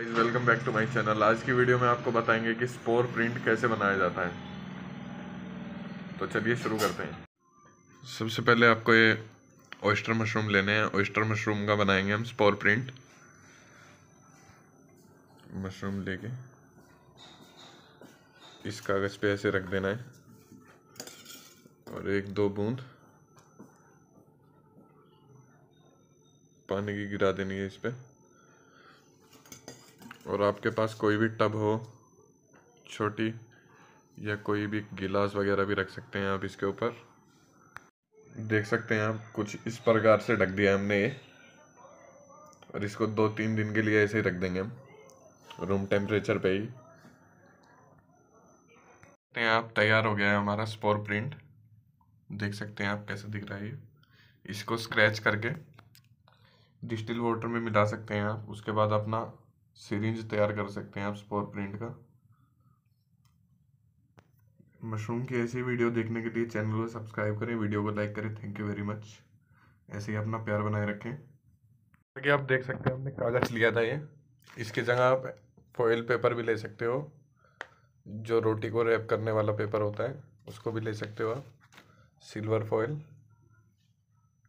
guys welcome back to my channel आज की video में आपको बताएंगे कि स्पोर प्रिंट कैसे बनाया जाता है तो चलिए शुरू करते हैं सबसे पहले आपको ये ऑयस्टर मशरूम लेने हैं ऑयस्टर मशरूम का बनाएंगे हम स्पोर प्रिंट मशरूम लेके इस कागज़ पे ऐसे रख देना है और एक दो बूंद पानी की गिरा देनी है इस पर और आपके पास कोई भी टब हो छोटी या कोई भी गिलास वगैरह भी रख सकते हैं आप इसके ऊपर देख सकते हैं आप कुछ इस प्रकार से ढक दिया हमने ये और इसको दो तीन दिन के लिए ऐसे ही रख देंगे हम रूम टेम्परेचर पे ही हैं आप तैयार हो गया है हमारा स्पोर प्रिंट देख सकते हैं आप कैसे दिख रहा है ये इसको स्क्रैच करके डिस्टिल वाटर में मिला सकते हैं आप उसके बाद अपना सीरीज तैयार कर सकते हैं आप स्पोर प्रिंट का मशरूम की ऐसी वीडियो देखने के लिए चैनल को सब्सक्राइब करें वीडियो को लाइक करें थैंक यू वेरी मच ऐसे ही अपना प्यार बनाए रखें कि आप देख सकते हैं हमने कागज़ लिया था ये इसकी जगह आप फॉइल पेपर भी ले सकते हो जो रोटी को रैप करने वाला पेपर होता है उसको भी ले सकते हो आप सिल्वर फॉयल